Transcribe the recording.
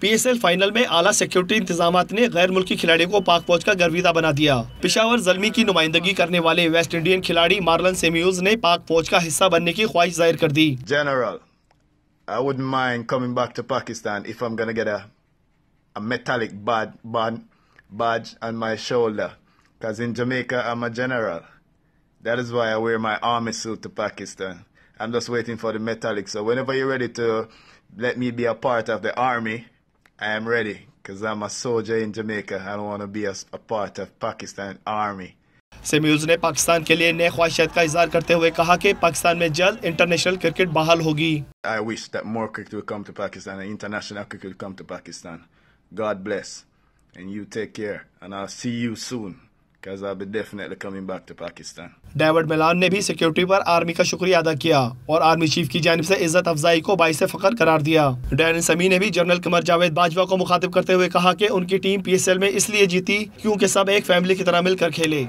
PSL final में आला security इंतजाम ने गैर मुल्की खिलाड़ियों को पाक फौज का गर्विदा बना दिया पिशावर जलमी की नुमाइंदगी करने वाले वेस्ट इंडियन खिलाड़ी मार्लन सेम्यूज ने पाक फौज का हिस्सा बनने की ख्वाहिश जाहिर कर दी general let me be a part of the army I am ready because I'm a soldier in Jamaica. I don't want to be a, a part of Pakistan army. Samuels ने पाकिस्तान के लिए नए ख्वाहिशात का इजहार करते हुए कहा कि पाकिस्तान में जल्द इंटरनेशनल क्रिकेट बहाल होगी I wish that more cricket will come to Pakistan and international cricket will come to Pakistan. God bless and you take care and I'll see you soon. David Malan ने भी security पर army का शुक्रिया अदा किया और army chief की जानब से इज्जत अफजाई को बाईस फखर करार दिया डैन समी ने भी जनरल कमर जावेद बाजवा को मुखातिब करते हुए कहा कि उनकी टीम पी एस एल में इसलिए जीती क्योंकि सब एक फैमिली की तरह मिलकर खेले